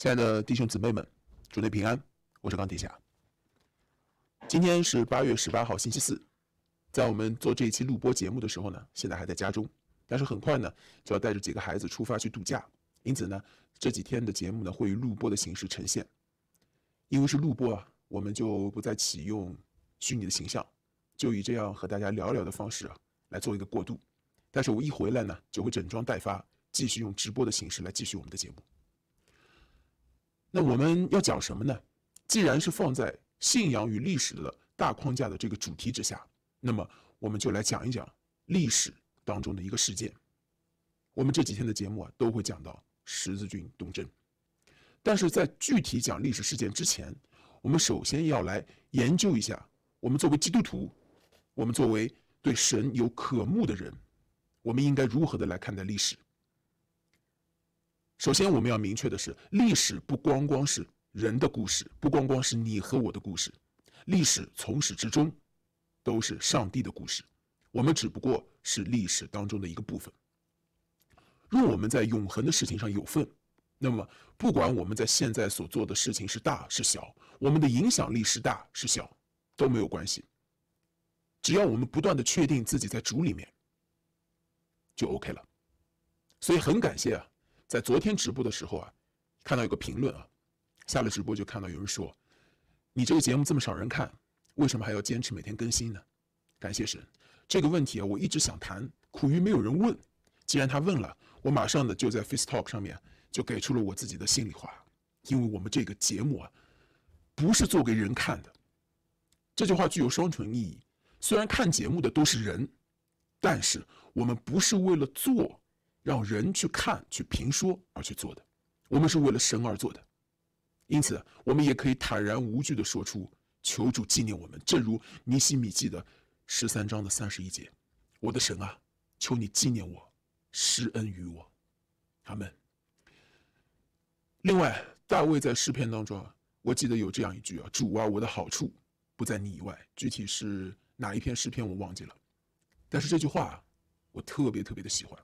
亲爱的弟兄姊妹们，祝您平安！我是钢铁侠。今天是八月十八号，星期四。在我们做这一期录播节目的时候呢，现在还在家中，但是很快呢就要带着几个孩子出发去度假。因此呢，这几天的节目呢会以录播的形式呈现。因为是录播啊，我们就不再启用虚拟的形象，就以这样和大家聊聊的方式啊来做一个过渡。但是我一回来呢，就会整装待发，继续用直播的形式来继续我们的节目。那我们要讲什么呢？既然是放在信仰与历史的大框架的这个主题之下，那么我们就来讲一讲历史当中的一个事件。我们这几天的节目啊，都会讲到十字军东征。但是在具体讲历史事件之前，我们首先要来研究一下，我们作为基督徒，我们作为对神有渴慕的人，我们应该如何的来看待历史？首先，我们要明确的是，历史不光光是人的故事，不光光是你和我的故事，历史从始至终都是上帝的故事，我们只不过是历史当中的一个部分。若我们在永恒的事情上有份，那么不管我们在现在所做的事情是大是小，我们的影响力是大是小都没有关系，只要我们不断的确定自己在主里面，就 OK 了。所以，很感谢啊。在昨天直播的时候啊，看到有个评论啊，下了直播就看到有人说，你这个节目这么少人看，为什么还要坚持每天更新呢？感谢神，这个问题啊，我一直想谈，苦于没有人问。既然他问了，我马上呢就在 Face Talk 上面就给出了我自己的心里话。因为我们这个节目啊，不是做给人看的。这句话具有双重意义，虽然看节目的都是人，但是我们不是为了做。让人去看、去评说而去做的，我们是为了神而做的，因此我们也可以坦然无惧的说出：“求主纪念我们。”正如尼西米记的十三章的三十一节：“我的神啊，求你纪念我，施恩于我。”阿门。另外，大卫在诗篇当中，我记得有这样一句啊：“主啊，我的好处不在你以外。”具体是哪一篇诗篇我忘记了，但是这句话啊，我特别特别的喜欢。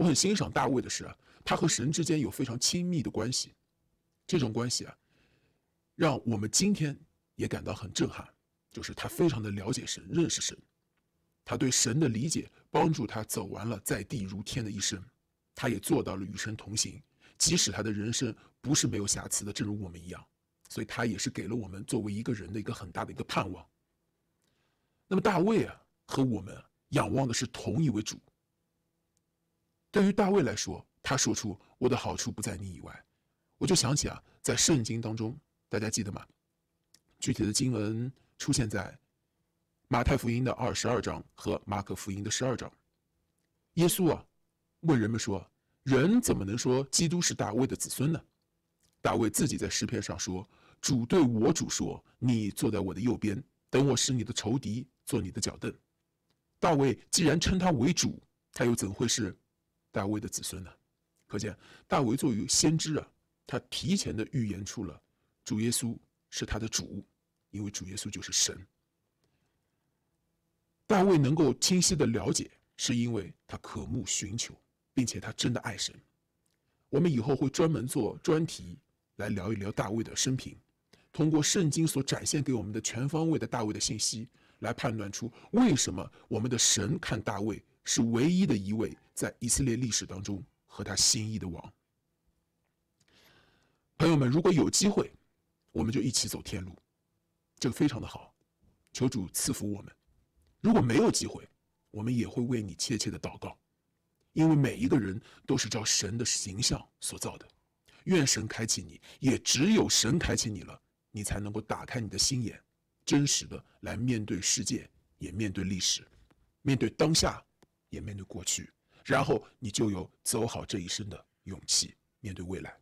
我很欣赏大卫的是，他和神之间有非常亲密的关系，这种关系啊，让我们今天也感到很震撼。就是他非常的了解神、认识神，他对神的理解帮助他走完了在地如天的一生，他也做到了与神同行，即使他的人生不是没有瑕疵的，正如我们一样，所以他也是给了我们作为一个人的一个很大的一个盼望。那么大卫啊，和我们仰望的是同一位主。对于大卫来说，他说出我的好处不在你以外，我就想起啊，在圣经当中，大家记得吗？具体的经文出现在马太福音的二十二章和马可福音的十二章。耶稣啊，问人们说：“人怎么能说基督是大卫的子孙呢？”大卫自己在诗篇上说：“主对我主说，你坐在我的右边，等我使你的仇敌坐你的脚凳。”大卫既然称他为主，他又怎会是？大卫的子孙呢？可见大卫作为先知啊，他提前的预言出了主耶稣是他的主，因为主耶稣就是神。大卫能够清晰的了解，是因为他渴慕寻求，并且他真的爱神。我们以后会专门做专题来聊一聊大卫的生平，通过圣经所展现给我们的全方位的大卫的信息，来判断出为什么我们的神看大卫。是唯一的一位在以色列历史当中和他心意的王。朋友们，如果有机会，我们就一起走天路，这个非常的好，求主赐福我们。如果没有机会，我们也会为你切切的祷告，因为每一个人都是照神的形象所造的。愿神开启你，也只有神开启你了，你才能够打开你的心眼，真实的来面对世界，也面对历史，面对当下。也面对过去，然后你就有走好这一生的勇气。面对未来，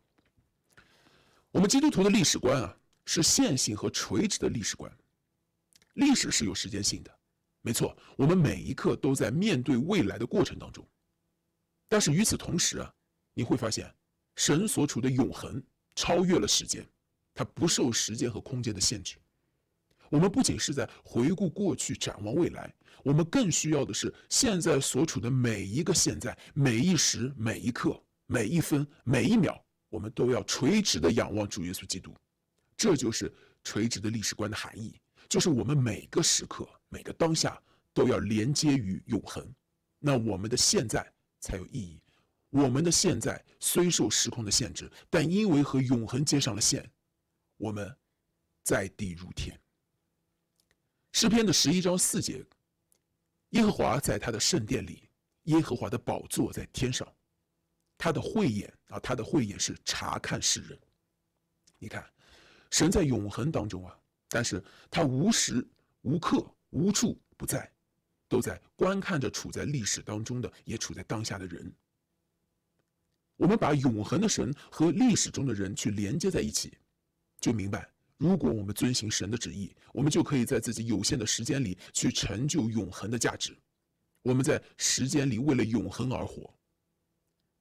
我们基督徒的历史观啊，是线性和垂直的历史观。历史是有时间性的，没错，我们每一刻都在面对未来的过程当中。但是与此同时啊，你会发现，神所处的永恒超越了时间，它不受时间和空间的限制。我们不仅是在回顾过去，展望未来。我们更需要的是，现在所处的每一个现在，每一时，每一刻，每一分，每一秒，我们都要垂直的仰望主耶稣基督，这就是垂直的历史观的含义，就是我们每个时刻，每个当下，都要连接于永恒，那我们的现在才有意义。我们的现在虽受时空的限制，但因为和永恒接上了线，我们在地如天。诗篇的十一章四节。耶和华在他的圣殿里，耶和华的宝座在天上，他的慧眼啊，他的慧眼是查看世人。你看，神在永恒当中啊，但是他无时无刻、无处不在，都在观看着处在历史当中的，也处在当下的人。我们把永恒的神和历史中的人去连接在一起，就明白。如果我们遵循神的旨意，我们就可以在自己有限的时间里去成就永恒的价值。我们在时间里为了永恒而活。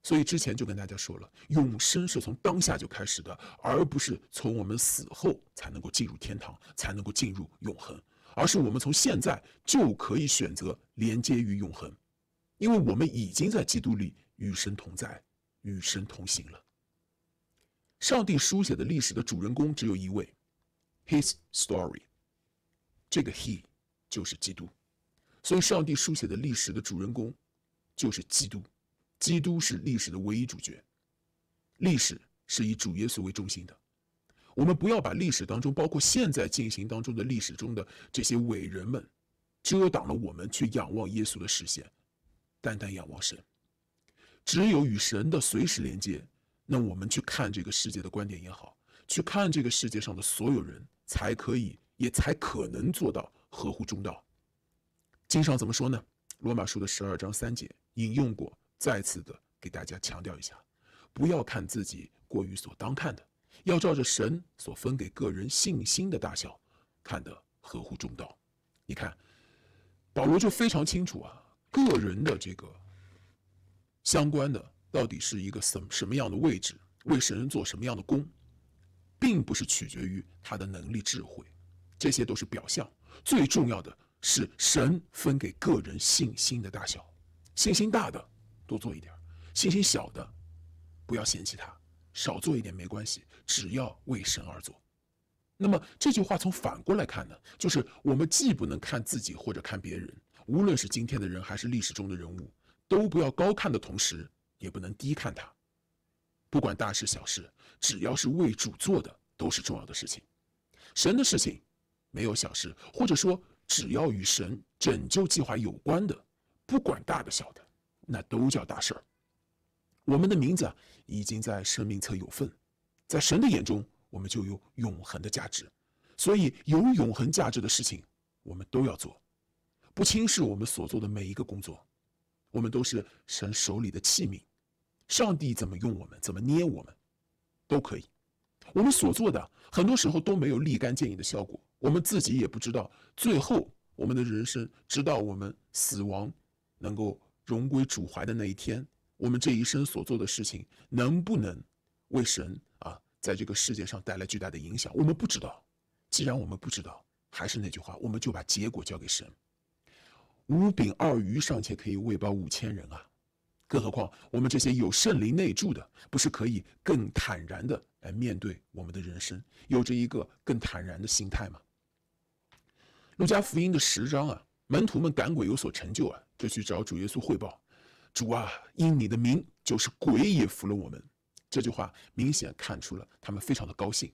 所以之前就跟大家说了，永生是从当下就开始的，而不是从我们死后才能够进入天堂，才能够进入永恒，而是我们从现在就可以选择连接于永恒，因为我们已经在基督里与神同在，与神同行了。上帝书写的历史的主人公只有一位。His story，这个 He 就是基督，所以上帝书写的历史的主人公就是基督，基督是历史的唯一主角，历史是以主耶稣为中心的，我们不要把历史当中，包括现在进行当中的历史中的这些伟人们，遮挡了我们去仰望耶稣的视线，单单仰望神，只有与神的随时连接，那我们去看这个世界的观点也好，去看这个世界上的所有人。才可以，也才可能做到合乎中道。经上怎么说呢？罗马书的十二章三节引用过，再次的给大家强调一下：不要看自己过于所当看的，要照着神所分给个人信心的大小看的，合乎中道。你看，保罗就非常清楚啊，个人的这个相关的到底是一个什什么样的位置，为神人做什么样的工。并不是取决于他的能力、智慧，这些都是表象。最重要的是神分给个人信心的大小，信心大的多做一点，信心小的不要嫌弃他，少做一点没关系，只要为神而做。那么这句话从反过来看呢，就是我们既不能看自己或者看别人，无论是今天的人还是历史中的人物，都不要高看的同时，也不能低看他。不管大事小事，只要是为主做的，都是重要的事情。神的事情没有小事，或者说，只要与神拯救计划有关的，不管大的小的，那都叫大事儿。我们的名字已经在生命册有份，在神的眼中，我们就有永恒的价值。所以，有永恒价值的事情，我们都要做，不轻视我们所做的每一个工作。我们都是神手里的器皿。上帝怎么用我们，怎么捏我们，都可以。我们所做的很多时候都没有立竿见影的效果，我们自己也不知道。最后，我们的人生，直到我们死亡，能够荣归主怀的那一天，我们这一生所做的事情能不能为神啊，在这个世界上带来巨大的影响，我们不知道。既然我们不知道，还是那句话，我们就把结果交给神。五饼二鱼尚且可以喂饱五千人啊。更何况，我们这些有圣灵内住的，不是可以更坦然的来面对我们的人生，有着一个更坦然的心态吗？路加福音的十章啊，门徒们赶鬼有所成就啊，就去找主耶稣汇报：“主啊，因你的名，就是鬼也服了我们。”这句话明显看出了他们非常的高兴。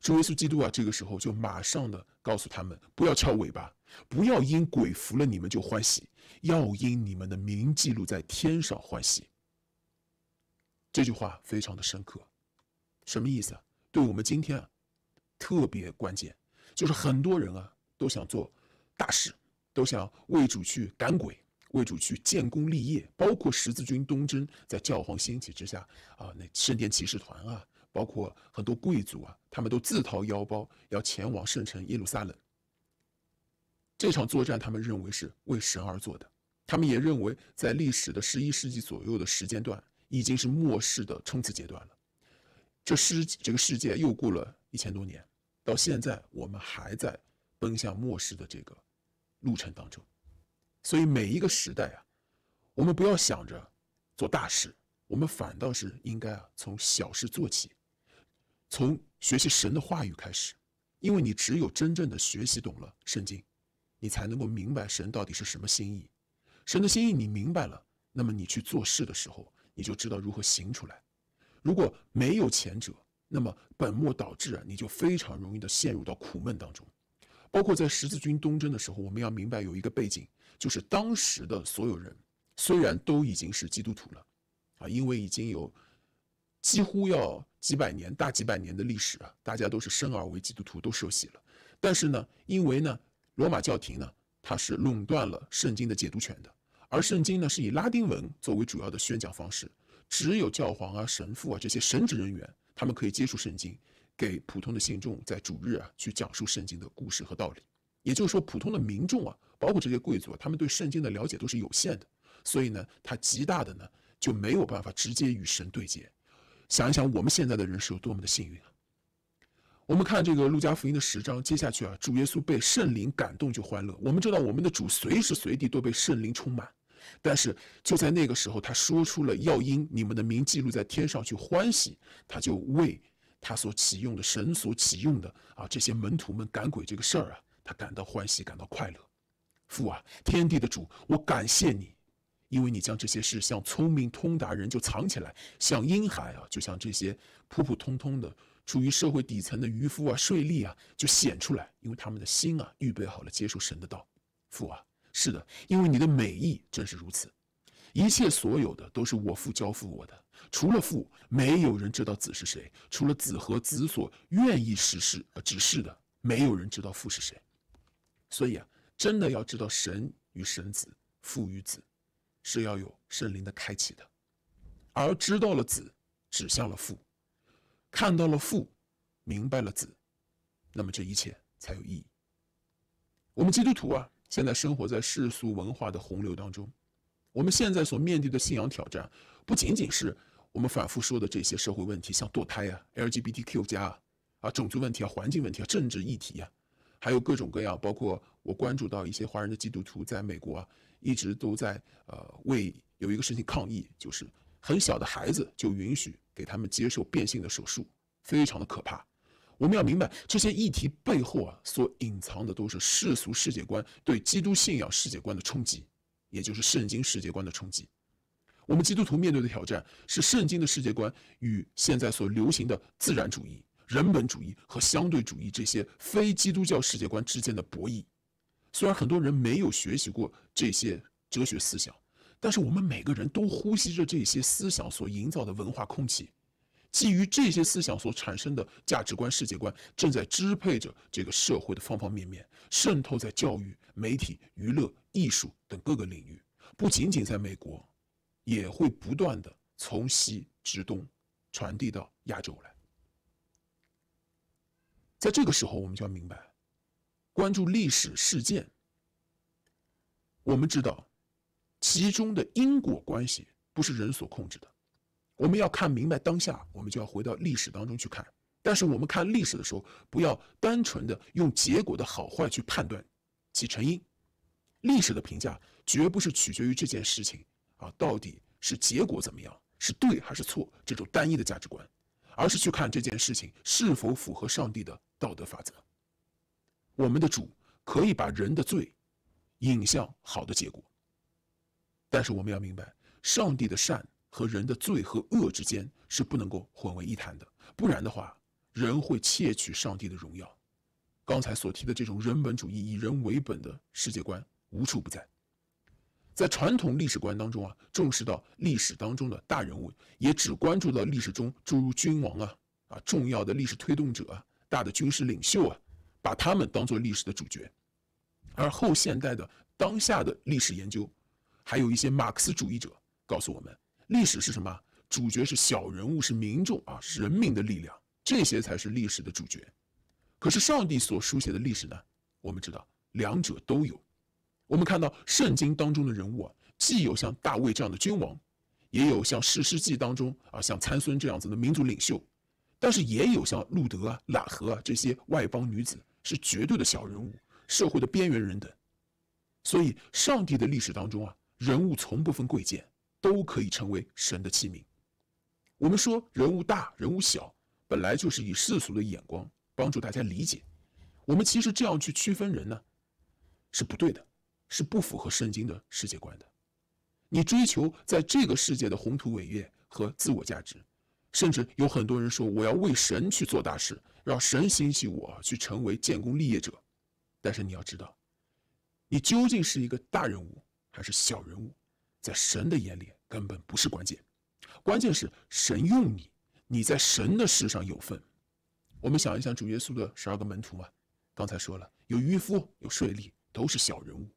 主耶稣基督啊，这个时候就马上的告诉他们，不要翘尾巴，不要因鬼服了你们就欢喜，要因你们的名记录在天上欢喜。这句话非常的深刻，什么意思啊？对我们今天啊特别关键，就是很多人啊都想做大事，都想为主去赶鬼，为主去建功立业，包括十字军东征，在教皇兴起之下啊，那圣殿骑士团啊。包括很多贵族啊，他们都自掏腰包要前往圣城耶路撒冷。这场作战，他们认为是为神而做的。他们也认为，在历史的十一世纪左右的时间段，已经是末世的冲刺阶段了。这世，这个世界又过了一千多年，到现在我们还在奔向末世的这个路程当中。所以每一个时代啊，我们不要想着做大事，我们反倒是应该啊从小事做起。从学习神的话语开始，因为你只有真正的学习懂了圣经，你才能够明白神到底是什么心意。神的心意你明白了，那么你去做事的时候，你就知道如何行出来。如果没有前者，那么本末倒置，你就非常容易的陷入到苦闷当中。包括在十字军东征的时候，我们要明白有一个背景，就是当时的所有人虽然都已经是基督徒了，啊，因为已经有几乎要。几百年大几百年的历史啊，大家都是生而为基督徒，都受洗了。但是呢，因为呢，罗马教廷呢，它是垄断了圣经的解读权的。而圣经呢，是以拉丁文作为主要的宣讲方式，只有教皇啊、神父啊这些神职人员，他们可以接触圣经，给普通的信众在主日啊去讲述圣经的故事和道理。也就是说，普通的民众啊，包括这些贵族啊，他们对圣经的了解都是有限的。所以呢，他极大的呢，就没有办法直接与神对接。想一想，我们现在的人是有多么的幸运啊！我们看这个《路加福音》的十章，接下去啊，主耶稣被圣灵感动就欢乐。我们知道我们的主随时随地都被圣灵充满，但是就在那个时候，他说出了要因你们的名记录在天上去欢喜，他就为他所启用的神所启用的啊这些门徒们赶鬼这个事儿啊，他感到欢喜，感到快乐。父啊，天地的主，我感谢你。因为你将这些事向聪明通达人就藏起来，向婴孩啊，就像这些普普通通的处于社会底层的渔夫啊、税吏啊就显出来，因为他们的心啊预备好了接受神的道。父啊，是的，因为你的美意正是如此。一切所有的都是我父交付我的，除了父，没有人知道子是谁；除了子和子所愿意实施、指示的，没有人知道父是谁。所以啊，真的要知道神与神子、父与子。是要有圣灵的开启的，而知道了子，指向了父，看到了父，明白了子，那么这一切才有意义。我们基督徒啊，现在生活在世俗文化的洪流当中，我们现在所面对的信仰挑战，不仅仅是我们反复说的这些社会问题，像堕胎啊、LGBTQ 加啊、啊种族问题啊、环境问题啊、政治议题啊，还有各种各样，包括我关注到一些华人的基督徒在美国啊。一直都在呃为有一个事情抗议，就是很小的孩子就允许给他们接受变性的手术，非常的可怕。我们要明白这些议题背后啊所隐藏的都是世俗世界观对基督信仰世界观的冲击，也就是圣经世界观的冲击。我们基督徒面对的挑战是圣经的世界观与现在所流行的自然主义、人本主义和相对主义这些非基督教世界观之间的博弈。虽然很多人没有学习过这些哲学思想，但是我们每个人都呼吸着这些思想所营造的文化空气，基于这些思想所产生的价值观、世界观，正在支配着这个社会的方方面面，渗透在教育、媒体、娱乐、艺术等各个领域。不仅仅在美国，也会不断的从西至东，传递到亚洲来。在这个时候，我们就要明白。关注历史事件，我们知道其中的因果关系不是人所控制的。我们要看明白当下，我们就要回到历史当中去看。但是我们看历史的时候，不要单纯的用结果的好坏去判断其成因。历史的评价绝不是取决于这件事情啊到底是结果怎么样，是对还是错这种单一的价值观，而是去看这件事情是否符合上帝的道德法则。我们的主可以把人的罪引向好的结果，但是我们要明白，上帝的善和人的罪和恶之间是不能够混为一谈的，不然的话，人会窃取上帝的荣耀。刚才所提的这种人本主义、以人为本的世界观无处不在，在传统历史观当中啊，重视到历史当中的大人物，也只关注到历史中诸如君王啊、啊重要的历史推动者啊、大的军事领袖啊。把他们当做历史的主角，而后现代的当下的历史研究，还有一些马克思主义者告诉我们，历史是什么？主角是小人物，是民众啊，是人民的力量，这些才是历史的主角。可是上帝所书写的历史呢？我们知道，两者都有。我们看到圣经当中的人物啊，既有像大卫这样的君王，也有像《世世记》当中啊像参孙这样子的民族领袖，但是也有像路德、啊、兰合这些外邦女子。是绝对的小人物，社会的边缘人等，所以上帝的历史当中啊，人物从不分贵贱，都可以成为神的器皿。我们说人物大，人物小，本来就是以世俗的眼光帮助大家理解。我们其实这样去区分人呢，是不对的，是不符合圣经的世界观的。你追求在这个世界的宏图伟业和自我价值，甚至有很多人说我要为神去做大事。让神兴起我去成为建功立业者，但是你要知道，你究竟是一个大人物还是小人物，在神的眼里根本不是关键，关键是神用你，你在神的事上有份。我们想一想，主耶稣的十二个门徒嘛，刚才说了有渔夫有税吏，都是小人物，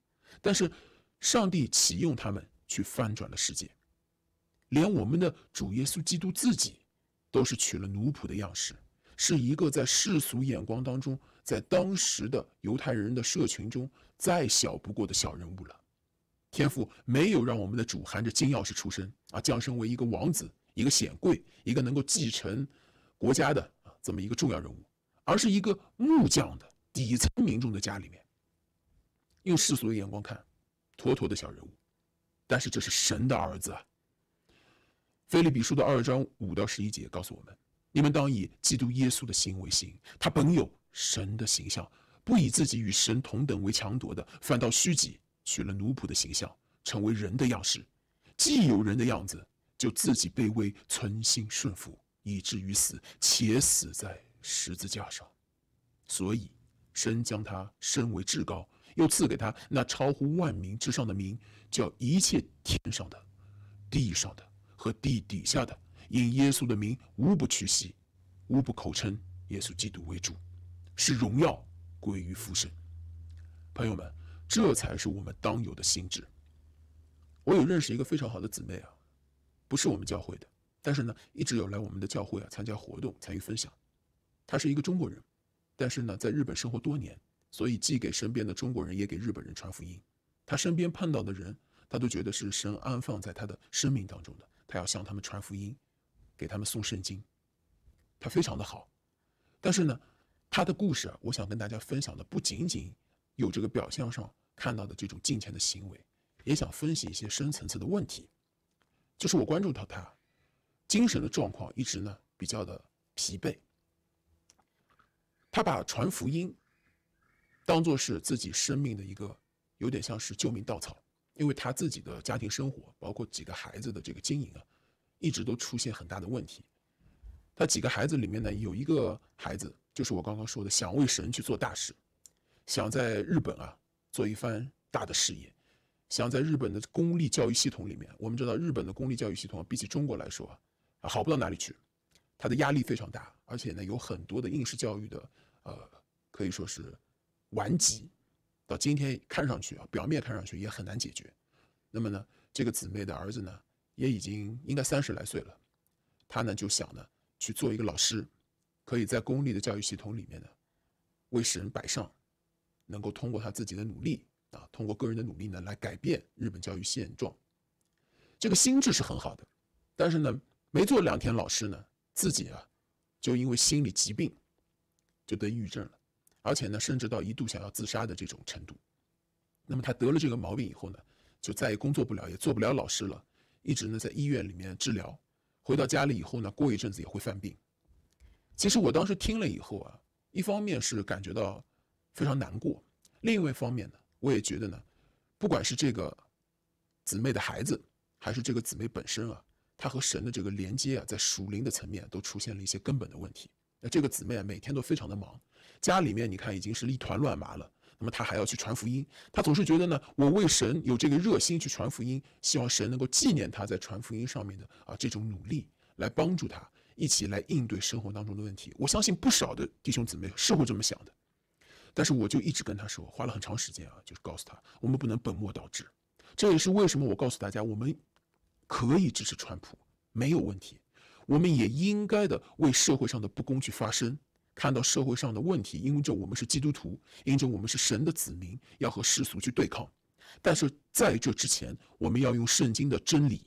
但是上帝启用他们去翻转了世界，连我们的主耶稣基督自己都是取了奴仆的样式。是一个在世俗眼光当中，在当时的犹太人的社群中再小不过的小人物了。天赋没有让我们的主含着金钥匙出生啊，降生为一个王子、一个显贵、一个能够继承国家的啊这么一个重要人物，而是一个木匠的底层民众的家里面。用世俗的眼光看，妥妥的小人物。但是这是神的儿子。啊。菲利比书的二章五到十一节告诉我们。你们当以基督耶稣的行为行，他本有神的形象，不以自己与神同等为强夺的，反倒虚己，取了奴仆的形象，成为人的样式。既有人的样子，就自己卑微，存心顺服，以至于死，且死在十字架上。所以，神将他升为至高，又赐给他那超乎万民之上的名，叫一切天上的、地上的和地底下的。因耶稣的名，无不屈膝，无不口称耶稣基督为主，使荣耀归于父神。朋友们，这才是我们当有的心智。我有认识一个非常好的姊妹啊，不是我们教会的，但是呢，一直有来我们的教会啊参加活动，参与分享。她是一个中国人，但是呢，在日本生活多年，所以既给身边的中国人，也给日本人传福音。她身边碰到的人，她都觉得是神安放在她的生命当中的，她要向他们传福音。给他们送圣经，他非常的好，但是呢，他的故事我想跟大家分享的不仅仅有这个表象上看到的这种金钱的行为，也想分析一些深层次的问题。就是我关注到他精神的状况一直呢比较的疲惫，他把传福音当做是自己生命的一个有点像是救命稻草，因为他自己的家庭生活包括几个孩子的这个经营啊。一直都出现很大的问题，他几个孩子里面呢，有一个孩子就是我刚刚说的，想为神去做大事，想在日本啊做一番大的事业，想在日本的公立教育系统里面，我们知道日本的公立教育系统比起中国来说啊好不到哪里去，他的压力非常大，而且呢有很多的应试教育的呃可以说是顽疾，到今天看上去啊表面看上去也很难解决，那么呢这个姊妹的儿子呢？也已经应该三十来岁了，他呢就想呢去做一个老师，可以在公立的教育系统里面呢为世人摆上，能够通过他自己的努力啊，通过个人的努力呢来改变日本教育现状，这个心智是很好的，但是呢没做两天老师呢自己啊就因为心理疾病就得抑郁症了，而且呢甚至到一度想要自杀的这种程度，那么他得了这个毛病以后呢就再也工作不了，也做不了老师了。一直呢在医院里面治疗，回到家里以后呢，过一阵子也会犯病。其实我当时听了以后啊，一方面是感觉到非常难过，另外一方面呢，我也觉得呢，不管是这个姊妹的孩子，还是这个姊妹本身啊，她和神的这个连接啊，在属灵的层面都出现了一些根本的问题。那这个姊妹每天都非常的忙，家里面你看已经是一团乱麻了。那么他还要去传福音，他总是觉得呢，我为神有这个热心去传福音，希望神能够纪念他在传福音上面的啊这种努力，来帮助他一起来应对生活当中的问题。我相信不少的弟兄姊妹是会这么想的，但是我就一直跟他说，花了很长时间啊，就是告诉他，我们不能本末倒置。这也是为什么我告诉大家，我们可以支持川普没有问题，我们也应该的为社会上的不公去发声。看到社会上的问题，因为这我们是基督徒，因着我们是神的子民，要和世俗去对抗。但是在这之前，我们要用圣经的真理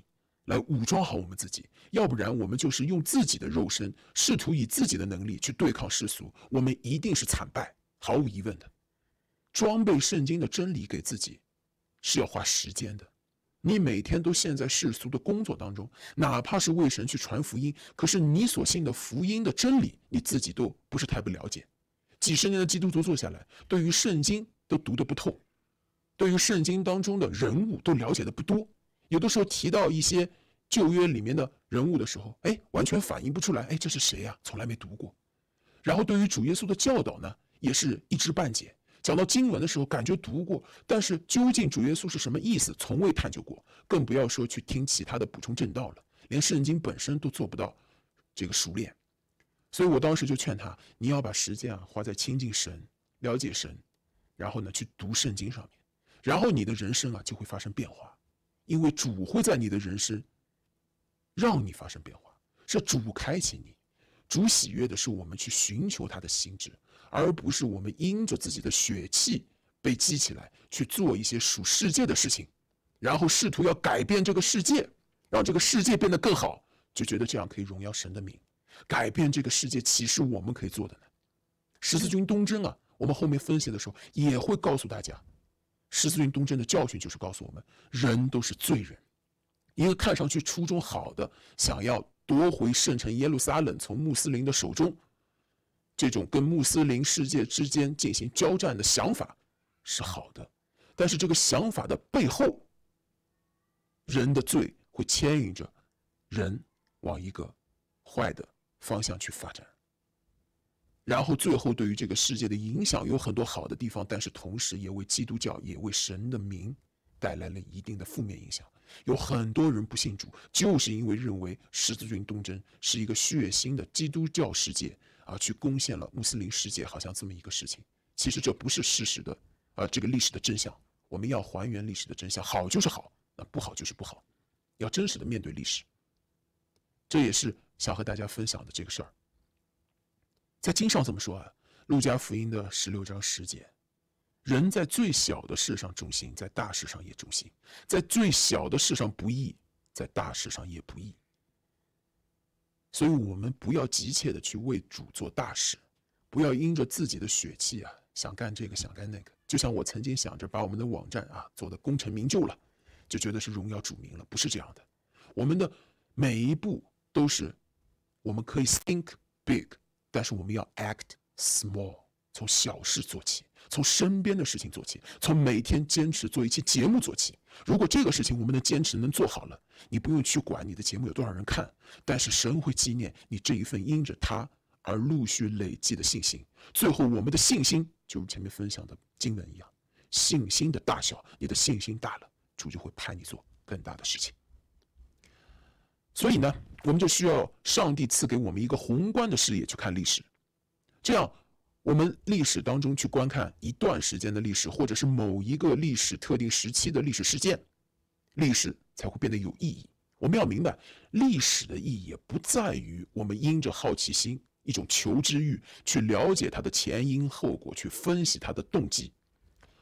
来武装好我们自己，要不然我们就是用自己的肉身，试图以自己的能力去对抗世俗，我们一定是惨败，毫无疑问的。装备圣经的真理给自己，是要花时间的。你每天都陷在世俗的工作当中，哪怕是为神去传福音，可是你所信的福音的真理，你自己都不是太不了解。几十年的基督徒坐下来，对于圣经都读得不透，对于圣经当中的人物都了解的不多。有的时候提到一些旧约里面的人物的时候，哎，完全反映不出来，哎，这是谁呀？从来没读过。然后对于主耶稣的教导呢，也是一知半解。讲到经文的时候，感觉读过，但是究竟主耶稣是什么意思，从未探究过，更不要说去听其他的补充正道了，连圣经本身都做不到这个熟练。所以我当时就劝他，你要把时间啊花在亲近神、了解神，然后呢去读圣经上面，然后你的人生啊就会发生变化，因为主会在你的人生让你发生变化，是主开启你。主喜悦的是我们去寻求他的心智，而不是我们因着自己的血气被激起来去做一些属世界的事情，然后试图要改变这个世界，让这个世界变得更好，就觉得这样可以荣耀神的名。改变这个世界，岂是我们可以做的呢。十四军东征啊，我们后面分析的时候也会告诉大家，十四军东征的教训就是告诉我们，人都是罪人，一个看上去初衷好的想要。夺回圣城耶路撒冷，从穆斯林的手中，这种跟穆斯林世界之间进行交战的想法是好的，但是这个想法的背后，人的罪会牵引着人往一个坏的方向去发展，然后最后对于这个世界的影响有很多好的地方，但是同时也为基督教，也为神的名带来了一定的负面影响。有很多人不信主，就是因为认为十字军东征是一个血腥的基督教世界啊，去攻陷了穆斯林世界，好像这么一个事情。其实这不是事实的，啊，这个历史的真相，我们要还原历史的真相。好就是好，那不好就是不好，要真实的面对历史。这也是想和大家分享的这个事儿。在经上怎么说啊？路加福音的十六章十节。人在最小的事上忠心，在大事上也忠心；在最小的事上不易，在大事上也不易。所以，我们不要急切的去为主做大事，不要因着自己的血气啊，想干这个想干那个。就像我曾经想着把我们的网站啊做的功成名就了，就觉得是荣耀主名了，不是这样的。我们的每一步都是，我们可以 think big，但是我们要 act small，从小事做起。从身边的事情做起，从每天坚持做一期节目做起。如果这个事情我们能坚持能做好了，你不用去管你的节目有多少人看，但是神会纪念你这一份因着他而陆续累积的信心。最后，我们的信心就如前面分享的经文一样，信心的大小，你的信心大了，主就会派你做更大的事情。所以呢，我们就需要上帝赐给我们一个宏观的视野去看历史，这样。我们历史当中去观看一段时间的历史，或者是某一个历史特定时期的历史事件，历史才会变得有意义。我们要明白，历史的意义不在于我们因着好奇心、一种求知欲去了解它的前因后果，去分析它的动机，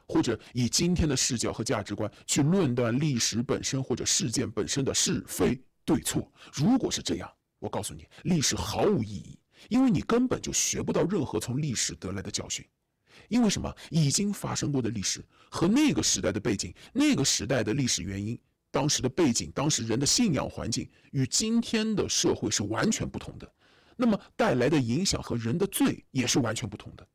或者以今天的视角和价值观去论断历史本身或者事件本身的是非对错。如果是这样，我告诉你，历史毫无意义。因为你根本就学不到任何从历史得来的教训，因为什么已经发生过的历史和那个时代的背景、那个时代的历史原因、当时的背景、当时人的信仰环境与今天的社会是完全不同的，那么带来的影响和人的罪也是完全不同的，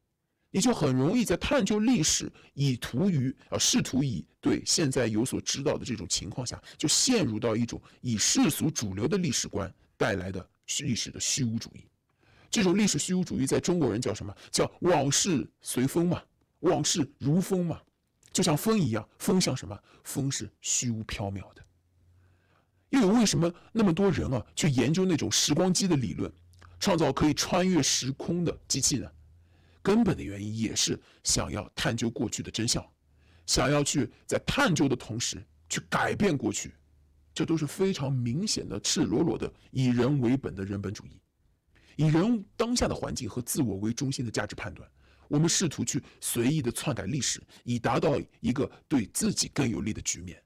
你就很容易在探究历史以图于啊试图以对现在有所指导的这种情况下，就陷入到一种以世俗主流的历史观带来的历史的虚无主义。这种历史虚无主义，在中国人叫什么？叫往事随风嘛，往事如风嘛，就像风一样。风像什么？风是虚无缥缈的。又有为什么那么多人啊去研究那种时光机的理论，创造可以穿越时空的机器呢？根本的原因也是想要探究过去的真相，想要去在探究的同时去改变过去，这都是非常明显的、赤裸裸的以人为本的人本主义。以人当下的环境和自我为中心的价值判断，我们试图去随意的篡改历史，以达到一个对自己更有利的局面。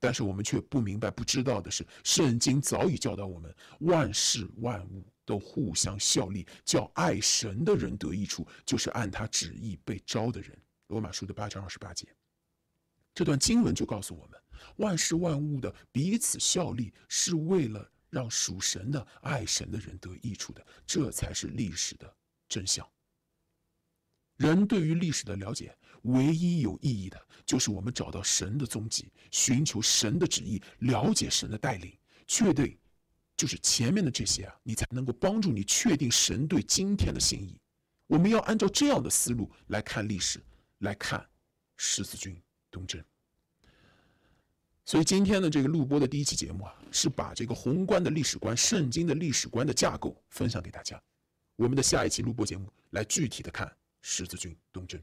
但是我们却不明白、不知道的是，圣经早已教导我们，万事万物都互相效力，叫爱神的人得益处，就是按他旨意被招的人。罗马书的八章二十八节，这段经文就告诉我们，万事万物的彼此效力是为了。让属神的、爱神的人得益处的，这才是历史的真相。人对于历史的了解，唯一有意义的，就是我们找到神的踪迹，寻求神的旨意，了解神的带领，确定，就是前面的这些啊，你才能够帮助你确定神对今天的心意。我们要按照这样的思路来看历史，来看十字军东征。所以今天呢，这个录播的第一期节目啊，是把这个宏观的历史观、圣经的历史观的架构分享给大家。我们的下一期录播节目来具体的看十字军东征。